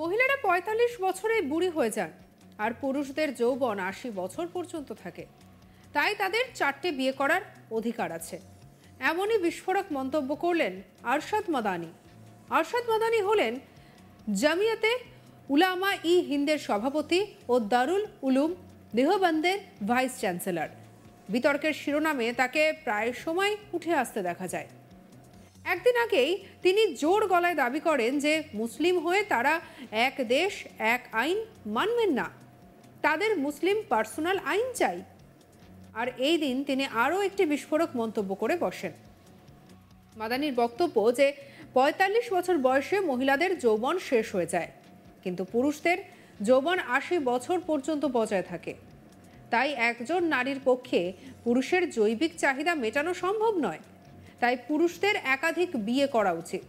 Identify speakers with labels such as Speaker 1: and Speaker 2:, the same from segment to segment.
Speaker 1: মহিলারা ৪৫ বছরে বুড়ি হয়ে যান আর পুরুষদের যৌবন আশি বছর পর্যন্ত থাকে তাই তাদের চারটে বিয়ে করার অধিকার আছে এমনই বিস্ফোরক মন্তব্য করলেন আরশাদ মাদানি আরশাদ মাদানি হলেন জামিয়াতে উলামা ই হিন্দের সভাপতি ও দারুল উলুম দেহবন্দের ভাইস চ্যান্সেলর বিতর্কের শিরোনামে তাকে প্রায় সময় উঠে আসতে দেখা যায় একদিন আগেই তিনি জোর গলায় দাবি করেন যে মুসলিম হয়ে তারা এক দেশ এক আইন মানবেন না তাদের মুসলিম পার্সোনাল আইন চাই আর এই দিন তিনি আরও একটি বিস্ফোরক মন্তব্য করে বসেন মাদানির বক্তব্য যে পঁয়তাল্লিশ বছর বয়সে মহিলাদের যৌবন শেষ হয়ে যায় কিন্তু পুরুষদের যৌবন আশি বছর পর্যন্ত বজায় থাকে তাই একজন নারীর পক্ষে পুরুষের জৈবিক চাহিদা মেটানো সম্ভব নয় তাই পুরুষদের একাধিক বিয়ে করা উচিত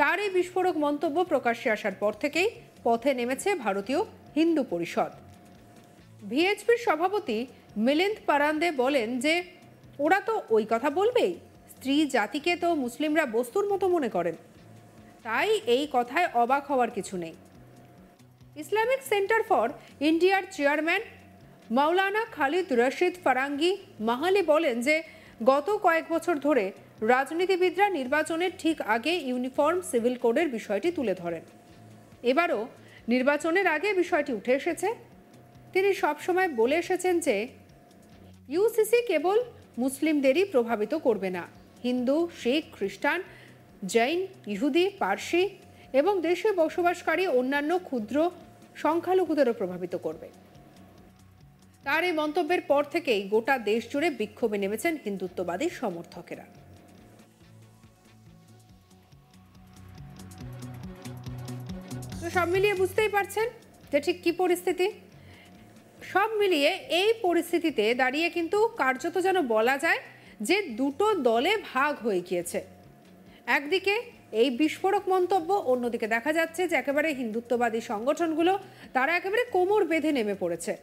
Speaker 1: তার এই বিস্ফোরক মন্তব্য প্রকাশ্যে আসার পর থেকেই পথে নেমেছে ভারতীয় হিন্দু পরিষদ ভিএচপির সভাপতি মিলিন্দ পারান্দে বলেন যে ওরা তো ওই কথা বলবেই স্ত্রী জাতিকে তো মুসলিমরা বস্তুর মতো মনে করেন তাই এই কথায় অবাক হওয়ার কিছু নেই ইসলামিক সেন্টার ফর ইন্ডিয়ার চেয়ারম্যান মাওলানা খালিদ রশিদ ফারাঙ্গি মাহালি বলেন যে গত কয়েক বছর ধরে রাজনীতিবিদরা নির্বাচনের ঠিক আগে ইউনিফর্ম সিভিল কোডের বিষয়টি তুলে ধরেন এবারও নির্বাচনের আগে বিষয়টি উঠে এসেছে তিনি সবসময় বলে এসেছেন যে ইউসিসি কেবল মুসলিমদেরই প্রভাবিত করবে না হিন্দু শিখ খ্রিস্টান জৈন ইহুদি পার্সি এবং দেশে বসবাসকারী অন্যান্য ক্ষুদ্র সংখ্যালঘুদেরও প্রভাবিত করবে তার এই মন্তব্যের পর থেকেই গোটা দেশ জুড়ে বিক্ষোভে নেমেছেন হিন্দুত্ববাদী সমর্থকেরা সব মিলিয়ে বুঝতেই পারছেন যে ঠিক কি পরিস্থিতি সব মিলিয়ে এই পরিস্থিতিতে দাঁড়িয়ে কিন্তু কার্যত যেন বলা যায় যে দুটো দলে ভাগ হয়ে গিয়েছে একদিকে এই বিস্ফোরক মন্তব্য অন্যদিকে দেখা যাচ্ছে যে একেবারে হিন্দুত্ববাদী সংগঠনগুলো তারা একেবারে কোমর বেঁধে নেমে পড়েছে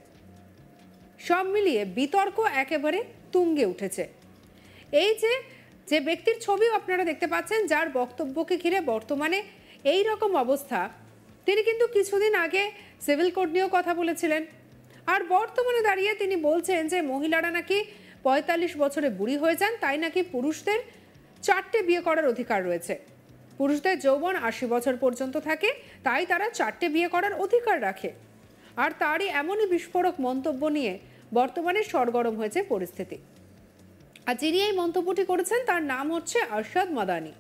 Speaker 1: সব মিলিয়ে বিতর্ক একেবারে তুঙ্গে উঠেছে এই যে যে ব্যক্তির ছবিও আপনারা দেখতে পাচ্ছেন যার বক্তব্যকে ঘিরে বর্তমানে এই রকম অবস্থা তিনি কিন্তু কিছুদিন আগে সিভিল কোড নিয়েও কথা বলেছিলেন আর বর্তমানে দাঁড়িয়ে তিনি বলছেন যে মহিলারা নাকি পঁয়তাল্লিশ বছরে বুড়ি হয়ে যান তাই নাকি পুরুষদের চারটে বিয়ে করার অধিকার রয়েছে পুরুষদের যৌবন আশি বছর পর্যন্ত থাকে তাই তারা চারটে বিয়ে করার অধিকার রাখে আর তারই এমনই বিস্ফোরক মন্তব্য নিয়ে বর্তমানে সরগরম হয়েছে পরিস্থিতি আর যিনি এই মন্তব্যটি করেছেন তার নাম হচ্ছে আরশাদ মাদানি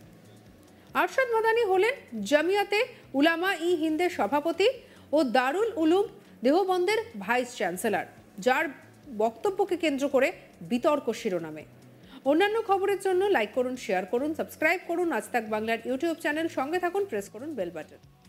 Speaker 1: আরশাদ মাদানি হলেন জামিয়াতে উলামা ই হিন্দের সভাপতি ও দারুল উলুম দেহবন্দের ভাইস চ্যান্সেলর যার বক্তব্যকে কেন্দ্র করে বিতর্ক শিরোনামে অন্যান্য খবরের জন্য লাইক করুন শেয়ার করুন সাবস্ক্রাইব করুন আজ তাক বাংলার ইউটিউব চ্যানেল সঙ্গে থাকুন প্রেস করুন বেল বাটন